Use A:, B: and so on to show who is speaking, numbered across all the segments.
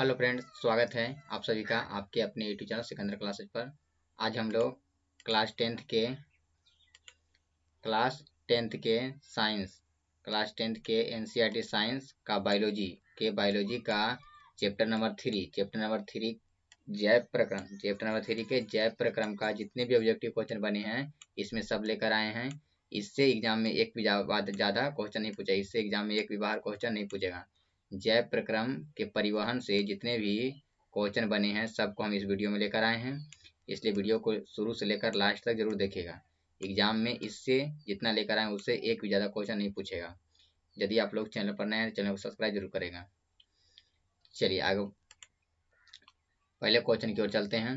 A: hello friends स्वागत है आप सभी का आपके अपने यूट्यूब चैनल सिकंदर क्लासेज पर आज हम लोग क्लास टेंथ के क्लास टेंथ के साइंस क्लास टेंथ के एनसीईआरटी e साइंस का बायोलॉजी के बायोलॉजी का chapter number three chapter number three जैव प्रक्रम चैप्टर नंबर थ्री के जैव प्रक्रम का जितने भी ऑब्जेक्टिव क्वेश्चन बने हैं इसमें सब लेकर आए हैं इससे एग्जाम में एक भी ज़्यादा क्वेश्चन नहीं पूछा इससे एग्जाम में एक भी बाहर क्वेश्चन नहीं पूछेगा जैव प्रक्रम के परिवहन से जितने भी क्वेश्चन बने हैं सबको हम इस वीडियो में लेकर आए हैं इसलिए वीडियो को शुरू से लेकर लास्ट तक जरूर देखेगा एग्जाम में इससे जितना लेकर आए उससे एक भी ज़्यादा क्वेश्चन नहीं पूछेगा यदि आप लोग चैनल पर नए हैं चैनल को सब्सक्राइब जरूर करेगा चलिए आगे पहले क्वेश्चन की ओर चलते हैं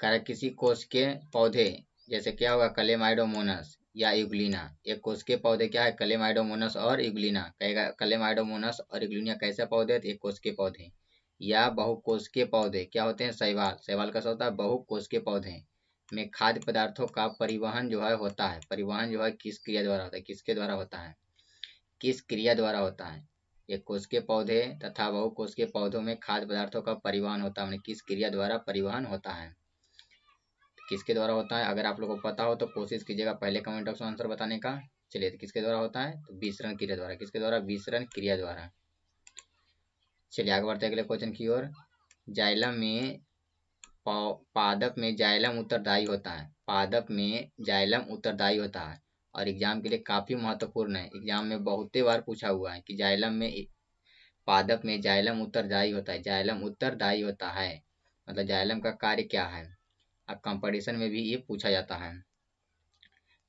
A: कार्य किसी कोष के पौधे जैसे क्या होगा कलेमाइडोमोनस या एक कोश के पौधे क्या है कलेमाइडोमोनस और यूग्लिना कहेगा कलेमाइडोमोनस और यूग्लिना कैसे पौधे कोश के पौधे या के पौधे क्या होते हैं शैवाल शैवाल कैसा होता है के पौधे में खाद्य पदार्थों का परिवहन जो है होता है परिवहन जो है किस क्रिया द्वारा होता है किसके द्वारा होता है किस क्रिया द्वारा होता है एक कोश के पौधे तथा के पौधों में खाद्य पदार्थों का परिवहन होता है किस क्रिया द्वारा परिवहन होता है किसके द्वारा होता है अगर आप लोगों को पता हो तो कोशिश कीजिएगा पहले कमेंट बॉक्स में आंसर बताने का चलिए तो किसके द्वारा होता है तो विसरण क्रिया द्वारा किसके द्वारा विसरण क्रिया द्वारा चलिए आगे बढ़ते अगले क्वेश्चन की ओर जाइलम में पादप में जाइलम उत्तरदायी होता है पादप में जाइलम उत्तरदायी होता है और एग्जाम के लिए काफ़ी महत्वपूर्ण है एग्जाम में बहुत बार पूछा हुआ है कि जाइलम में पादप में जाइलम उत्तरदायी होता है जाइलम उत्तरदायी होता है मतलब जाइलम का कार्य क्या है अब कंपटीशन में भी ये पूछा जाता है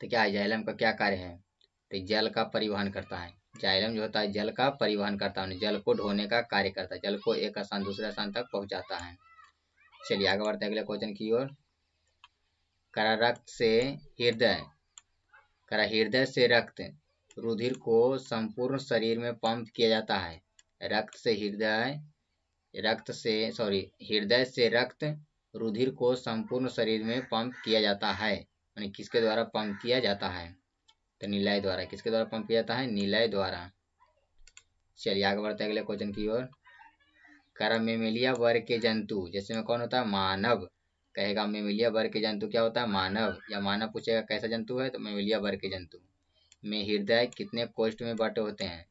A: तो क्या जाइलम का क्या कार्य है तो जल का परिवहन करता है जाइलम जो होता है जल का परिवहन करता है जल को ढोने का कार्य करता है जल को एक स्थान दूसरे स्थान तक पहुंचाता है चलिए आगे बढ़ते अगले क्वेश्चन की ओर करा रक्त से हृदय करा हृदय से रक्त रुधिर को संपूर्ण शरीर में पंप किया जाता है रक्त से हृदय रक्त से सॉरी हृदय से रक्त रुधिर को संपूर्ण शरीर में पंप किया जाता है यानी किसके द्वारा पंप किया जाता है तो नीलाय द्वारा किसके द्वारा पंप किया जाता है नीलाय द्वारा चलिए आगे बढ़ते हैं अगले क्वेश्चन की ओर करा मेमिलिया वर्ग के जंतु जैसे में कौन होता है मानव कहेगा मेमिलिया वर्ग के जंतु क्या होता है मानव या मानव पूछेगा कैसा जंतु है तो मेमिलिया वर्ग के जंतु में हृदय कितने कोष्ठ में बटे होते हैं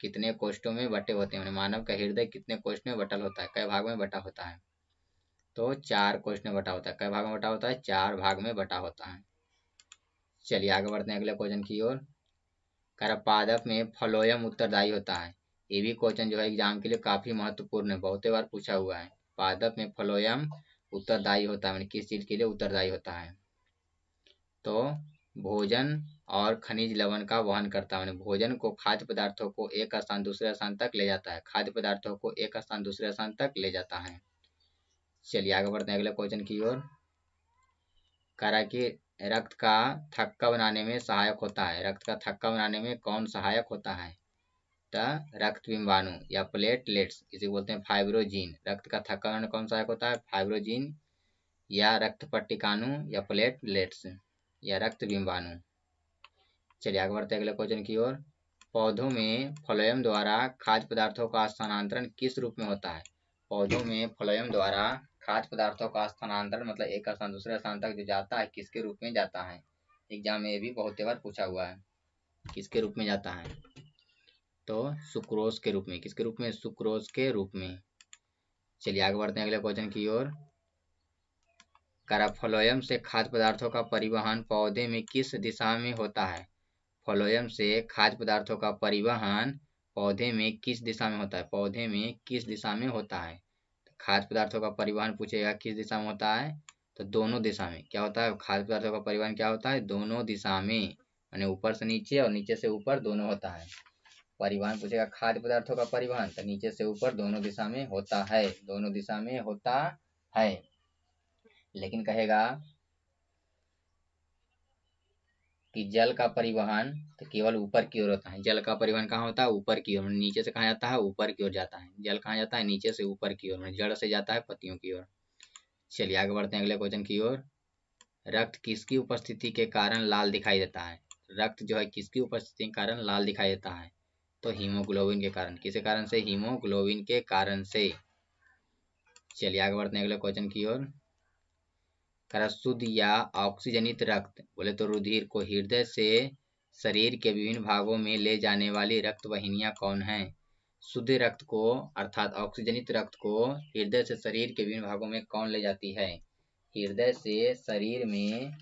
A: कितने कोष्ठों में बटे होते हैं मानव का हृदय कितने कोष्ठ में बटल होता है कई भाग में बटा होता है तो चार क्वेश्चन में बटा होता है कई भाग में बटा होता है चार भाग में बटा होता है चलिए आगे बढ़ते हैं अगले क्वेश्चन की ओर कर पादप में फलोयम उत्तरदायी होता है ये भी क्वेश्चन जो है एग्जाम के लिए काफी महत्वपूर्ण है बहुत बार पूछा हुआ है पादप में फलोयम उत्तरदायी होता है मैंने किस चीज के लिए उत्तरदायी होता है तो भोजन और खनिज लवण का वहन करता है भोजन को खाद्य पदार्थों को एक स्थान दूसरे स्थान तक ले जाता है खाद्य पदार्थों को एक स्थान दूसरे स्थान तक ले जाता है चलिए आगे बढ़ते हैं अगले क्वेश्चन की ओर करा कि रक्त का थक्का बनाने में सहायक होता है रक्त का थक्का बनाने में कौन सहायक होता है तो रक्त बिंबाणु या प्लेटलेट्स इसे बोलते हैं फाइब्रोजीन रक्त का थक्का बनाने में कौन सहायक होता है फाइब्रोजीन या रक्त पट्टिकाणु या प्लेटलेट्स या रक्त बिंबाणु चलिए आगे बढ़ते हैं अगले क्वेश्चन की ओर पौधों में फ्लोएम द्वारा खाद्य पदार्थों का स्थानांतरण किस रूप में होता है पौधों में फ्लोएम द्वारा खाद्य पदार्थों का स्थानांतरण मतलब एक स्थान दूसरे स्थान तक जो जाता है किसके रूप में जाता है एग्जाम में ये भी बहुत बार पूछा हुआ है किसके रूप में जाता है तो सुक्रोज के रूप में किसके रूप में सुक्रोज के रूप में चलिए आगे बढ़ते हैं अगले क्वेश्चन की ओर कराफ्लोयम से खाद्य पदार्थों का परिवहन पौधे में किस दिशा में होता है फलोयम से खाद्य पदार्थों का परिवहन पौधे में किस दिशा में होता है पौधे में किस दिशा में होता है खाद्य पदार्थों का परिवहन पूछेगा किस दिशा में होता है तो दोनों दिशा में क्या होता है खाद्य पदार्थों का परिवहन क्या होता है दोनों दिशा में यानी ऊपर से नीचे और नीचे से ऊपर दोनों होता है परिवहन पूछेगा खाद्य पदार्थों का परिवहन तो नीचे से ऊपर दोनों दिशा में होता है दोनों दिशा में होता है लेकिन कहेगा कि जल का परिवहन तो केवल ऊपर की ओर होता है जल का परिवहन कहाँ होता है ऊपर की ओर मतलब नीचे से कहाँ जाता है ऊपर की ओर जाता है जल कहाँ जाता है नीचे से ऊपर की ओर मतलब जड़ से जाता है पतियों की ओर चलिए आगे बढ़ते हैं अगले क्वेश्चन की ओर रक्त किसकी उपस्थिति के कारण लाल दिखाई देता है रक्त जो है किसकी उपस्थिति के कारण लाल दिखाई देता है तो हीमोग्लोबिन के कारण किसके कारण से हीमोग्लोबिन के कारण से चलिए आगे बढ़ते हैं अगले क्वेश्चन की ओर तथा शुद्ध या ऑक्सीजनित रक्त बोले तो रुधिर को हृदय से शरीर के विभिन्न भागों में ले जाने वाली रक्त वाहिनियाँ कौन हैं शुद्ध रक्त को अर्थात ऑक्सीजनित रक्त को हृदय से शरीर के विभिन्न भागों में कौन ले जाती है हृदय से शरीर में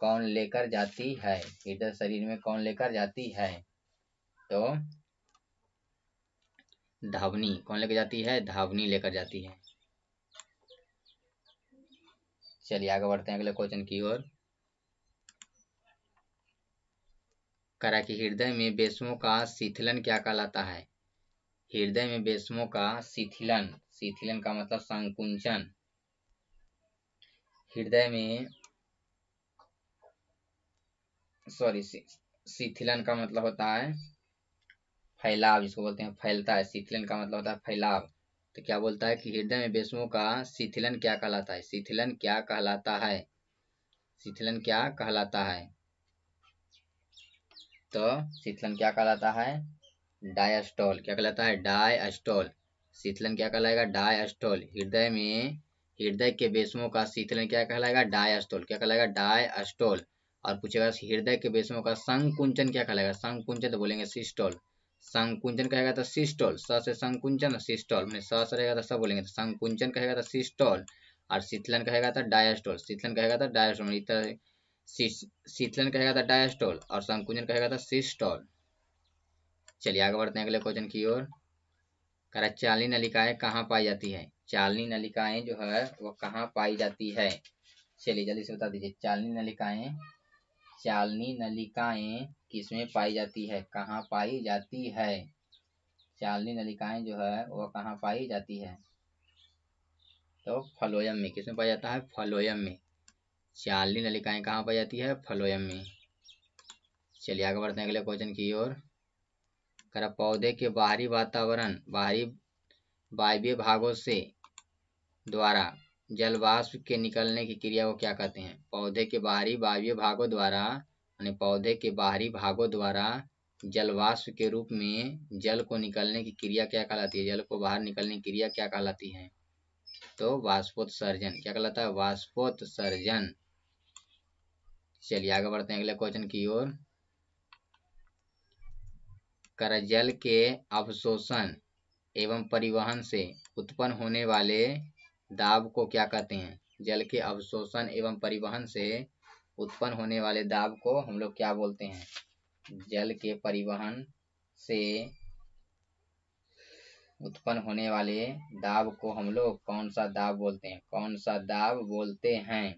A: कौन लेकर जाती है हृदय शरीर में कौन लेकर जाती है तो धावनी कौन लेकर जाती है धावनी लेकर जाती है चलिए आगे बढ़ते हैं अगले क्वेश्चन की ओर करा कि हृदय में बेसमों का शिथिलन क्या कहलाता है हृदय में बेसमों का शिथिलन शिथिलन का मतलब संकुंचन हृदय में सॉरी शिथिलन का मतलब होता है फैलाव जिसको बोलते हैं फैलता है शिथिलन का मतलब होता है फैलाव तो क्या बोलता है कि हृदय में वैष्णव का शिथिलन क्या कहलाता है शिथिलन क्या कहलाता है शिथिलन क्या कहलाता है तो शिथिलन क्या कहलाता है डायस्टॉल क्या कहलाता है डायस्टॉल शीतलन क्या कहलाएगा डायस्टॉल हृदय में हृदय के बेसमों का शीतलन क्या कहलाएगा डायस्टॉल क्या कहलाएगा डायस्टॉल और पूछेगा हृदय के बेसमों का संकुंचन क्या कहलाएगा संकुंचन तो बोलेंगे सिस्टॉल संकुंचन कहेगा तो सिस्टोल स से संकुंचन और सिस्टोल मैंने स से रहेगा तो सब बोलेंगे तो संकुंचन कहेगा तो सिस्टोल और शीतलन कहेगा था तो डायस्टोल शीतलन कहेगा था तो डायस्टोल इस तरह शीतलन कहेगा था तो डायस्टोल और संकुंचन कहेगा था सिस्टोल चलिए आगे बढ़ते हैं अगले क्वेश्चन की ओर करा चालनी नलिकाएं कहाँ पाई जाती है चालनी नलिकाएं जो है वो कहाँ पाई जाती है चलिए जल्दी से बता दीजिए चालनी नलिकाएं चालनी नलिकाएं किसमें पाई जाती है कहाँ पाई जाती है चालनी नलिकाएं जो है वह कहाँ पाई जाती है तो फलोयम में किसमें पाया जाता है फलोयम में चालनी नलिकाएं कहाँ पाई जाती है फलोयम में चलिए आगे बढ़ते हैं अगले क्वेश्चन की ओर अगर पौधे के बाहरी वातावरण बाहरी वायव्य भागों से द्वारा जलवाष्प के निकलने की क्रिया को क्या कहते हैं पौधे के बाहरी वायवीय भागों द्वारा यानी पौधे के बाहरी भागों द्वारा जलवाष्प के रूप में जल को निकलने की क्रिया क्या कहलाती है जल को बाहर निकलने की क्रिया क्या कहलाती है तो वाष्पोत्सर्जन क्या कहलाता है वाष्पोत्सर्जन चलिए आगे बढ़ते हैं अगले क्वेश्चन की ओर कर जल के अवशोषण एवं परिवहन से उत्पन्न होने वाले दाब को क्या कहते हैं जल के अवशोषण एवं परिवहन से उत्पन्न होने वाले दाब को हम लोग क्या बोलते हैं जल के परिवहन से उत्पन्न होने वाले दाब को हम लोग कौन सा दाब बोलते हैं कौन सा दाब बोलते हैं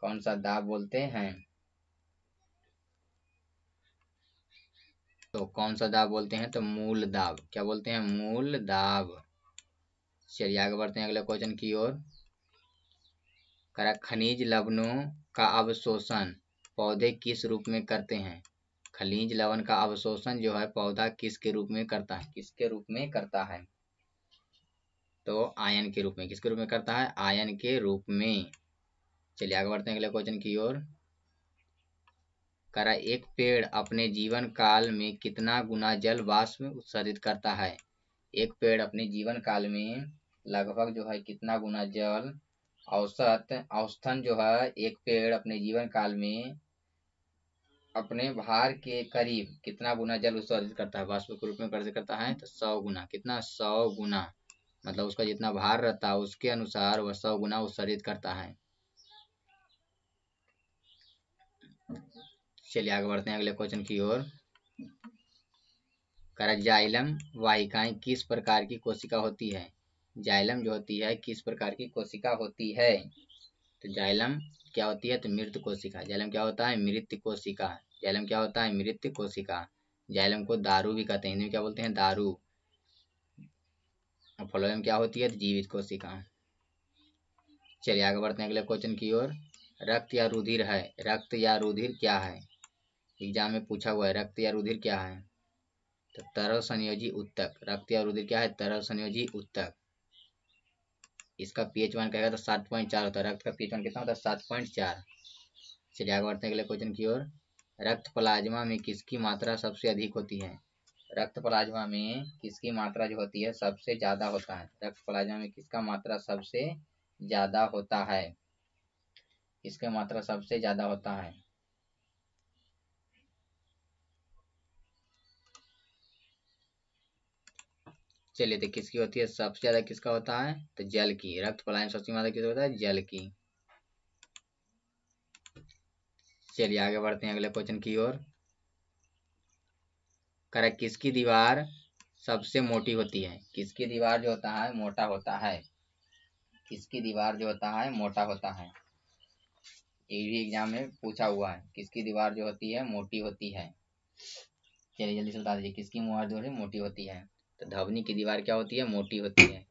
A: कौन सा दाब बोलते हैं तो कौन सा दाब बोलते हैं तो मूल दाब क्या बोलते हैं मूल दाब चलिए आगे बढ़ते हैं अगले क्वेश्चन की ओर करा खनिज लवणों का अवशोषण पौधे किस रूप में करते हैं खनिज लवण का अवशोषण जो है पौधा किसके रूप में करता है किसके रूप में करता है तो आयन के रूप में किसके रूप में करता है आयन के रूप में चलिए आगे बढ़ते हैं अगले क्वेश्चन की ओर करा एक पेड़ अपने जीवन काल में कितना गुना जल वाष्प उत्सर्जित करता है एक पेड़ अपने जीवन काल में लगभग जो है कितना गुना जल औसत औसतन जो है एक पेड़ अपने जीवन काल में अपने भार के करीब कितना गुना जल उसको अर्जित करता है के रूप में अर्जित करता है तो सौ गुना कितना सौ गुना मतलब उसका जितना भार रहता है उसके अनुसार वह सौ गुना उत्सर्जित करता है चलिए आगे बढ़ते हैं अगले क्वेश्चन की ओर कराजाइलम वाहिकाएं किस प्रकार की कोशिका होती है जाइलम जो होती है किस प्रकार की कोशिका होती है तो जाइलम क्या होती है तो मृत कोशिका जाइलम क्या होता है मृत कोशिका जाइलम क्या होता है मृत कोशिका जाइलम को दारू भी कहते हैं हिंदी में क्या बोलते हैं दारू और फ्लोएम क्या होती है तो जीवित कोशिका चलिए आगे बढ़ते हैं अगले क्वेश्चन की ओर रक्त या रुधिर है रक्त या रुधिर क्या है एग्जाम में पूछा हुआ है रक्त या रुधिर क्या है तो तरल संयोजी उत्तक रक्त या रुधिर क्या है तरल संयोजी उत्तक इसका पी एच वन कहेगा तो सात पॉइंट चार होता है रक्त का पी एच वन कितना होता है सात पॉइंट चार चलिए आगे बढ़ते हैं अगले क्वेश्चन की ओर रक्त प्लाज्मा में किसकी मात्रा सबसे अधिक होती है रक्त प्लाज्मा में किसकी मात्रा जो होती है सबसे ज़्यादा होता है रक्त प्लाज्मा में किसका मात्रा सबसे ज़्यादा होता है किसका मात्रा सबसे ज़्यादा होता है चलिए तो किसकी होती है सबसे ज्यादा किसका होता है तो जल की रक्त पलायन सबसे ज्यादा किसका होता है जल की चलिए आगे बढ़ते हैं अगले क्वेश्चन की ओर कर किसकी दीवार सबसे मोटी होती है किसकी दीवार जो होता है मोटा होता है किसकी दीवार जो होता है मोटा होता है ये भी एग्जाम में पूछा हुआ है किसकी दीवार जो होती है मोटी होती है चलिए जल्दी से बता दीजिए किसकी मुहार जो है मोटी होती है तो धवनी की दीवार क्या होती है मोटी होती है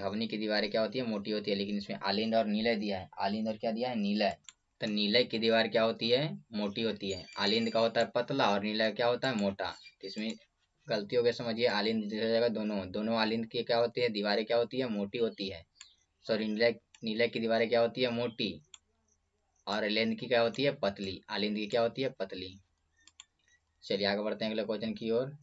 A: धवनी की दीवारें क्या होती है मोटी होती है लेकिन इसमें आलिंद और नीलय दिया है आलिंद और क्या दिया है नीलय तो नीलय की दीवार क्या होती है मोटी होती है आलिंद का होता है पतला और नीलय क्या होता है मोटा तो इसमें गलती हो गया समझिए आलिंद दोनों दोनों आलिंद की क्या होती है दीवारें क्या होती है मोटी होती है सॉरी नीलय नीलय की दीवारें क्या होती है मोटी और आलिंद की क्या होती है पतली आलिंद की क्या होती है पतली चलिए आगे बढ़ते हैं अगले क्वेश्चन की ओर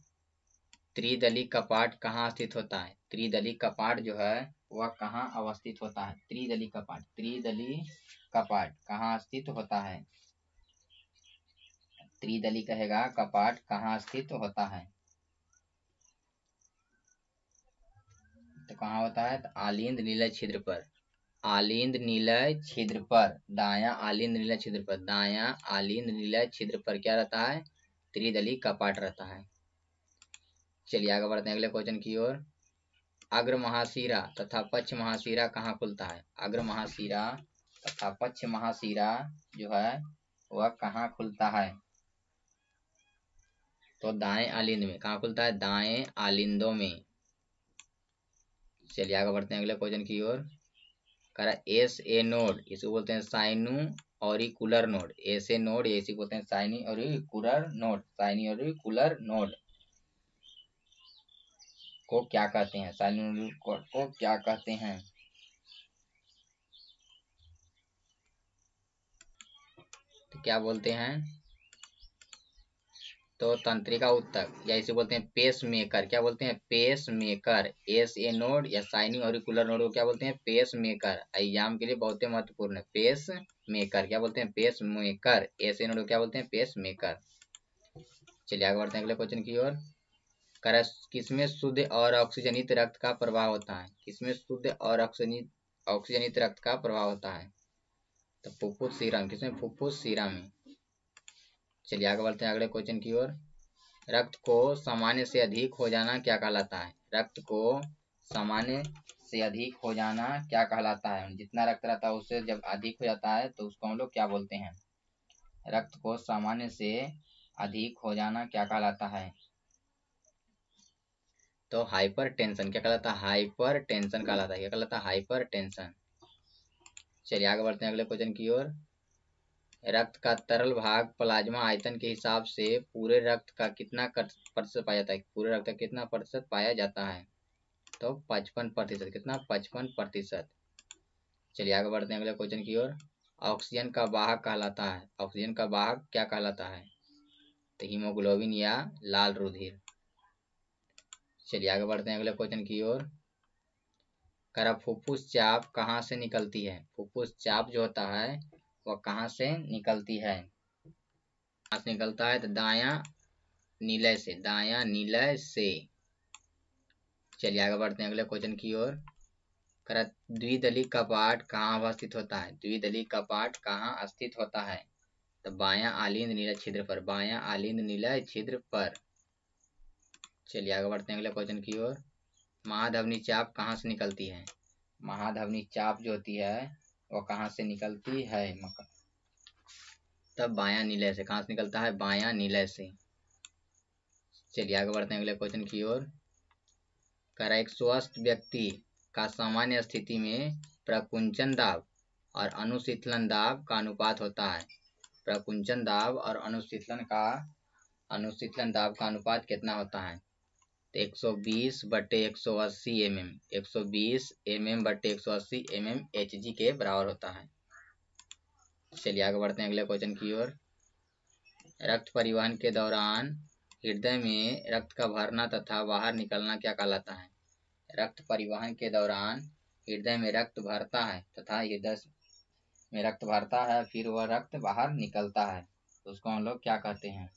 A: त्रिदली कपाट कहाँ स्थित होता है त्रिदली कपाट जो है वह कहाँ अवस्थित होता है त्रिदली कपाट त्रिदली कपाट कहाँ स्थित होता है त्रिदली कहेगा कपाट कहाँ स्थित होता है तो कहाँ होता है तो आलिंद नीलय छिद्र पर आलिंद नीलय छिद्र पर दाया आलिंद नीलय छिद्र पर दाया आलिंद नीलय छिद्र पर क्या रहता है त्रिदली कपाट रहता है चलिए आगे बढ़ते हैं अगले क्वेश्चन की ओर अग्र महाशीरा तथा पक्ष महाशीरा कहाँ खुलता है अग्र महाशीरा तथा पक्ष महाशीरा जो है वह कहाँ खुलता है तो दाएं आलिंद में कहा खुलता है दाएं आलिंदों में चलिए आगे बढ़ते हैं अगले क्वेश्चन की ओर कह एस ए नोड इसको बोलते हैं साइनू और auricular node S A node इसी बोलते हैं साइनी और कूलर नोड साइनी और कूलर नोड को क्या कहते हैं साइलेंट रूट कोड को क्या कहते हैं तो क्या बोलते हैं तो तंत्रिका उत्तक या इसे बोलते हैं पेस मेकर क्या बोलते हैं pace maker S A node या साइनिंग ऑरिकुलर नोड को क्या बोलते हैं पेस मेकर एग्जाम के लिए बहुत ही महत्वपूर्ण है पेस मेकर क्या बोलते हैं pace maker S A node को क्या बोलते हैं पेस मेकर चलिए आगे बढ़ते हैं अगले क्वेश्चन की ओर किसमें शुद्ध और ऑक्सीजनित रक्त का प्रभाव होता है किसमें शुद्ध और ऑक्सीजनित ऑक्सीजनित रक्त का प्रभाव होता है तो फुफ्फुस सीरम किसमें फुफ्फुस सीरम है चलिए आगे बढ़ते हैं अगले क्वेश्चन की ओर रक्त को सामान्य से अधिक हो जाना क्या कहलाता है रक्त को सामान्य से अधिक हो जाना क्या कहलाता है जितना रक्त रहता है उससे जब अधिक हो जाता है तो उसको हम लोग क्या बोलते हैं रक्त को सामान्य से अधिक हो जाना क्या कहलाता है तो हाइपर टेंशन क्या कहलाता है हाइपर टेंशन कहलाता है क्या कहलाता है हाइपर टेंशन चलिए आगे बढ़ते हैं अगले क्वेश्चन की ओर रक्त का तरल भाग प्लाज्मा आयतन के हिसाब से पूरे रक्त का कितना प्रतिशत पाया जाता है पूरे रक्त का कितना प्रतिशत पाया जाता है तो पचपन प्रतिशत कितना पचपन प्रतिशत चलिए आगे बढ़ते हैं अगले क्वेश्चन की ओर ऑक्सीजन का वाहक कहलाता है ऑक्सीजन का वाहक क्या कहलाता है तो हीमोग्लोबिन या लाल रुधिर चलिए आगे बढ़ते हैं अगले क्वेश्चन की ओर करा फुफ्फुस चाप कहाँ से निकलती है फुफ्फुस चाप जो होता है वह कहाँ से निकलती है कहाँ से निकलता है तो दाया नीलय से दाया नीलय से चलिए आगे बढ़ते हैं अगले क्वेश्चन की ओर करा द्विदली कपाट कहाँ अवस्थित होता है द्विदली कपाट कहाँ अस्थित होता है तो बाया आलिंद नीलय छिद्र पर बाया आलिंद नीलय छिद्र पर चलिए आगे बढ़ते हैं अगले क्वेश्चन की ओर महाधवनी चाप कहाँ से निकलती है महाधवनी चाप जो होती है वो कहाँ से निकलती है मकर तब बाया नीले से कहाँ से निकलता है बाया नीले से चलिए आगे बढ़ते हैं अगले क्वेश्चन की ओर करा एक स्वस्थ व्यक्ति का सामान्य स्थिति में प्रकुंचन दाब और अनुशीतलन दाब का अनुपात होता है प्रकुंचन दाब और अनुशीतलन का अनुशीतलन दाब का अनुपात कितना होता है तो एक सौ बीस बटे एक सौ अस्सी एम एम एक सौ बीस एम एम बटे एक सौ अस्सी एम एम एच जी के बराबर होता है चलिए आगे बढ़ते हैं अगले क्वेश्चन की ओर रक्त परिवहन के दौरान हृदय में रक्त का भरना तथा बाहर निकलना क्या कहलाता है रक्त परिवहन के दौरान हृदय में रक्त भरता है तथा हृदय में रक्त भरता है फिर वह रक्त बाहर निकलता है तो उसको हम लोग क्या कहते हैं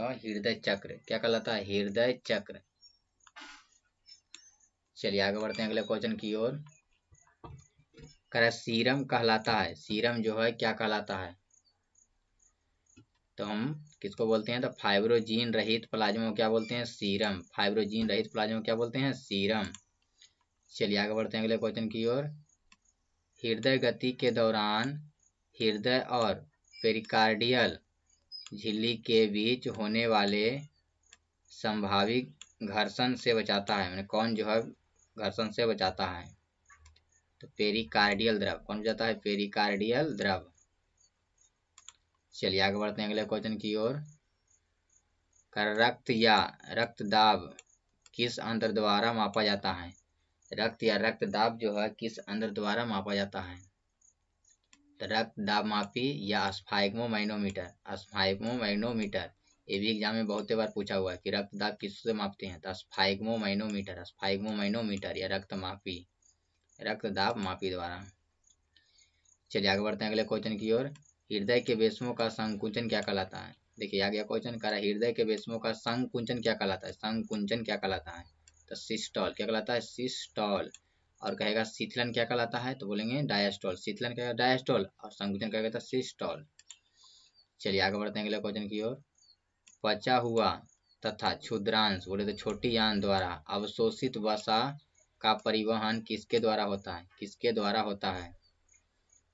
A: कहलाता है हृदय चक्र क्या कहलाता है हृदय चक्र चलिए आगे बढ़ते हैं अगले क्वेश्चन की ओर कर सीरम कहलाता है सीरम जो है क्या कहलाता है तो हम किसको बोलते हैं तो फाइब्रोजीन रहित प्लाज्मा क्या बोलते हैं सीरम फाइब्रोजीन रहित प्लाज्मा क्या बोलते हैं सीरम चलिए आगे बढ़ते हैं अगले क्वेश्चन की ओर हृदय गति के दौरान हृदय और पेरिकार्डियल झिल्ली के बीच होने वाले संभावित घर्षण से बचाता है मैंने कौन जो है घर्षण से बचाता है तो पेरिकार्डियल द्रव कौन बचाता है पेरिकार्डियल द्रव चलिए आगे बढ़ते हैं अगले क्वेश्चन की ओर रक्त या रक्त दाब किस अंतर द्वारा मापा जाता है रक्त या रक्त दाब जो है किस अंदर द्वारा मापा जाता है रक्त दाब मापी या अस्फाइगमो माइनोमीटर अस्फाइगमो माइनोमीटर ये भी एग्जाम में बहुत बार पूछा हुआ है कि रक्त दाब किससे मापते हैं तो अस्फाइगमो माइनोमीटर अस्फाइगमो माइनोमीटर या रक्त मापी रक्त दाब मापी द्वारा चलिए आगे बढ़ते हैं अगले क्वेश्चन की ओर हृदय के बेसमों का संकुंचन क्या कहलाता है देखिए आगे क्वेश्चन करा हृदय के बेसमों का संकुंचन क्या कहलाता है संकुंचन क्या कहलाता है तो सिस्टॉल क्या कहलाता है सिस्टॉल और कहेगा शीतलन क्या कहलाता है तो बोलेंगे डायस्टॉल शीतलन कहेगा डायस्टॉल और संकुचन क्या कहता है सिस्टॉल चलिए आगे बढ़ते हैं अगले क्वेश्चन की ओर पचा हुआ तथा क्षुद्रांश बोले तो छोटी यान द्वारा अवशोषित वसा का परिवहन किसके द्वारा होता है किसके द्वारा होता है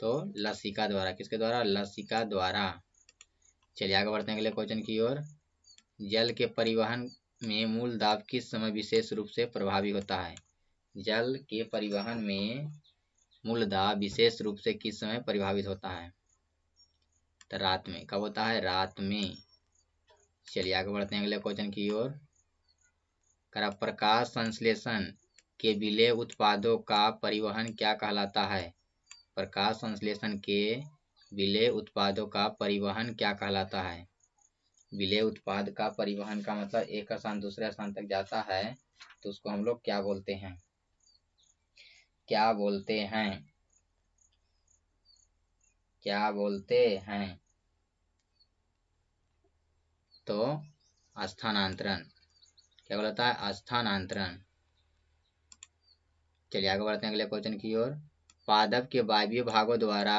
A: तो लसिका द्वारा किसके द्वारा लसिका द्वारा चलिए आगे बढ़ते हैं अगले क्वेश्चन की ओर जल के परिवहन में मूल दाब किस समय विशेष रूप से प्रभावी होता है जल के परिवहन में मूलदा विशेष रूप से किस समय परिभावित होता है तो रात में कब होता है रात में चलिए आगे बढ़ते हैं अगले क्वेश्चन की ओर करा प्रकाश संश्लेषण के विलय उत्पादों का परिवहन क्या कहलाता है प्रकाश संश्लेषण के विलय उत्पादों का परिवहन क्या कहलाता है विलय उत्पाद का परिवहन का मतलब एक स्थान दूसरे स्थान तक जाता है तो उसको हम लोग क्या बोलते हैं क्या बोलते हैं क्या बोलते हैं तो स्थानांतरण क्या बोलता है स्थानांतरण चलिए आगे बढ़ते हैं अगले क्वेश्चन की ओर पादप के वायवीय भागों द्वारा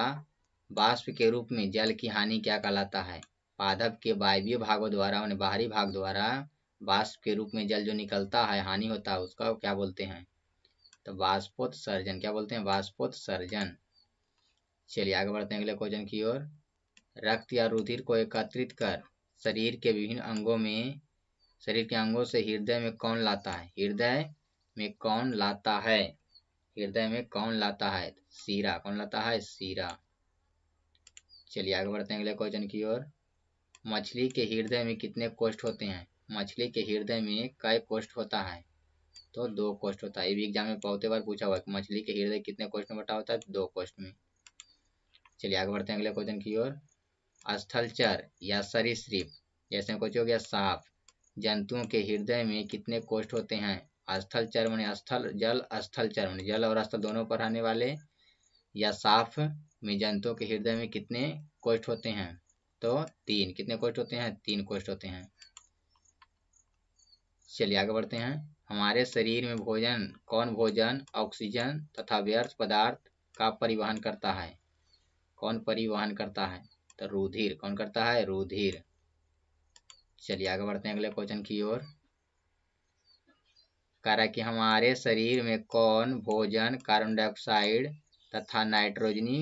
A: बाष्प के रूप में जल की हानि क्या कहलाता है पादप के वायवीय भागों द्वारा उन्हें बाहरी भाग द्वारा बाष्प के रूप में जल जो निकलता है हानि होता है उसका क्या बोलते हैं तो सर्जन क्या बोलते हैं सर्जन चलिए आगे बढ़ते हैं अगले क्वेश्चन की ओर रक्त या रुधिर को एकत्रित कर शरीर के विभिन्न अंगों में शरीर के अंगों से हृदय में कौन लाता है हृदय में कौन लाता है हृदय में कौन लाता है सीरा कौन लाता है सीरा चलिए आगे बढ़ते हैं अगले क्वेश्चन की ओर मछली के हृदय में कितने कोष्ठ होते हैं मछली के हृदय में कई कोष्ठ होता है तो दो क्वेश्चन होता है ये भी एग्जाम में बहुत बार पूछा हुआ है मछली के हृदय कितने क्वेश्चन में बटा होता है तो दो क्वेश्चन में चलिए आगे बढ़ते हैं अगले क्वेश्चन की ओर स्थलचर या सरीसृप जैसे क्वेश्चन हो गया साफ जंतुओं के हृदय में कितने कोष्ठ होते हैं स्थल चर मैंने स्थल जल स्थल चर मैंने जल और स्थल दोनों पर आने वाले या साफ में जंतुओं के हृदय में कितने कोष्ठ होते हैं तो तीन कितने कोष्ठ होते हैं तीन कोष्ठ होते हैं चलिए आगे बढ़ते हैं हमारे शरीर में भोजन कौन भोजन ऑक्सीजन तथा व्यर्थ पदार्थ का परिवहन करता है कौन परिवहन करता है तो रुधिर कौन करता है रुधिर चलिए आगे बढ़ते हैं अगले क्वेश्चन की ओर कह रहा कि हमारे शरीर में कौन भोजन कार्बन डाइऑक्साइड तथा नाइट्रोजनी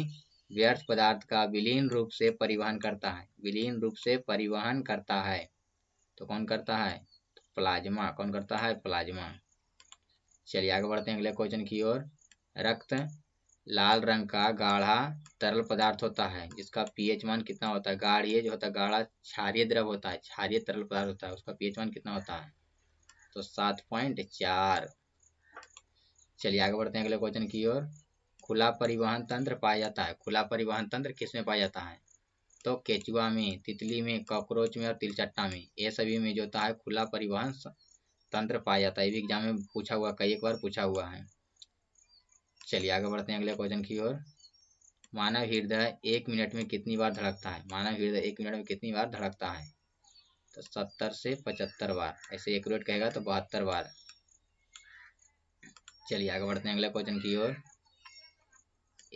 A: व्यर्थ पदार्थ का विलीन रूप से परिवहन करता है विलीन रूप से परिवहन करता है तो कौन करता है प्लाज्मा कौन करता है प्लाज्मा चलिए आगे बढ़ते हैं अगले क्वेश्चन की ओर रक्त लाल रंग का गाढ़ा तरल पदार्थ होता है जिसका पीएच मान कितना होता है गाढ़ी जो होता है गाढ़ा क्षारिय द्रव होता है क्षारिय तरल पदार्थ होता है उसका पीएच मान कितना होता है तो सात पॉइंट चार चलिए आगे बढ़ते हैं अगले क्वेश्चन की ओर खुला परिवहन तंत्र पाया जाता है खुला परिवहन तंत्र किसमें पाया जाता है तो केचुआ में तितली में कॉकरोच में और तिलचट्टा में ये सभी में जो होता है खुला परिवहन तंत्र पाया जाता है ये भी एग्जाम में पूछा हुआ कई एक बार पूछा हुआ है चलिए आगे बढ़ते हैं अगले क्वेश्चन की ओर मानव हृदय एक मिनट में कितनी बार धड़कता है मानव हृदय एक मिनट में कितनी बार धड़कता है तो सत्तर से पचहत्तर बार ऐसे एक कहेगा तो बहत्तर बार चलिए आगे बढ़ते हैं अगले क्वेश्चन की ओर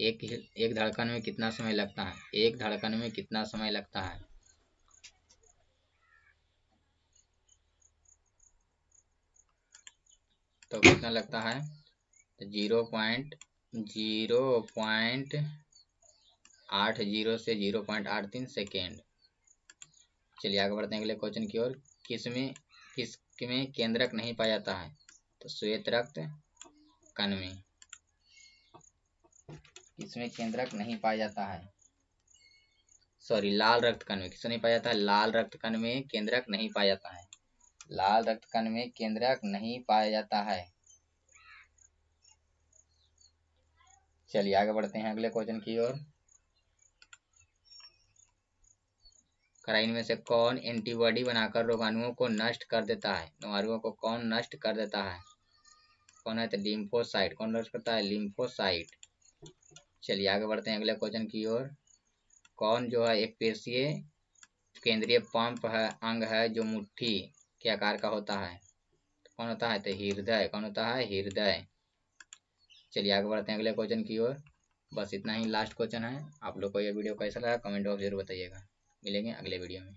A: एक एक धड़कन में कितना समय लगता है एक धड़कन में कितना समय लगता है तो कितना लगता है तो जीरो पॉइंट जीरो पॉइंट आठ जीरो से जीरो पॉइंट आठ तीन सेकेंड चलिए आगे बढ़ते हैं अगले क्वेश्चन की ओर किसमें में केंद्रक नहीं पाया जाता है तो श्वेत रक्त कण में इसमें केंद्रक नहीं पाया जाता है सॉरी लाल रक्त कण में किसमें नहीं पाया जाता है लाल रक्त कण में केंद्रक नहीं पाया जाता है लाल रक्त कण में केंद्रक नहीं पाया जाता है चलिए आगे बढ़ते हैं अगले क्वेश्चन की ओर कराइन में से कौन एंटीबॉडी बनाकर रोगाणुओं को नष्ट कर देता है रोगाणुओं को कौन नष्ट कर देता है कौन है तो लिम्फोसाइट कौन नष्ट करता है लिम्फोसाइट चलिए आगे बढ़ते हैं अगले क्वेश्चन की ओर कौन जो है एक पेशीय केंद्रीय पंप है अंग है जो मुट्ठी के आकार का होता है तो कौन होता है तो हृदय कौन होता है हृदय चलिए आगे बढ़ते हैं अगले क्वेश्चन की ओर बस इतना ही लास्ट क्वेश्चन है आप लोग को यह वीडियो कैसा लगा कमेंट बॉक्स जरूर बताइएगा मिलेंगे अगले वीडियो में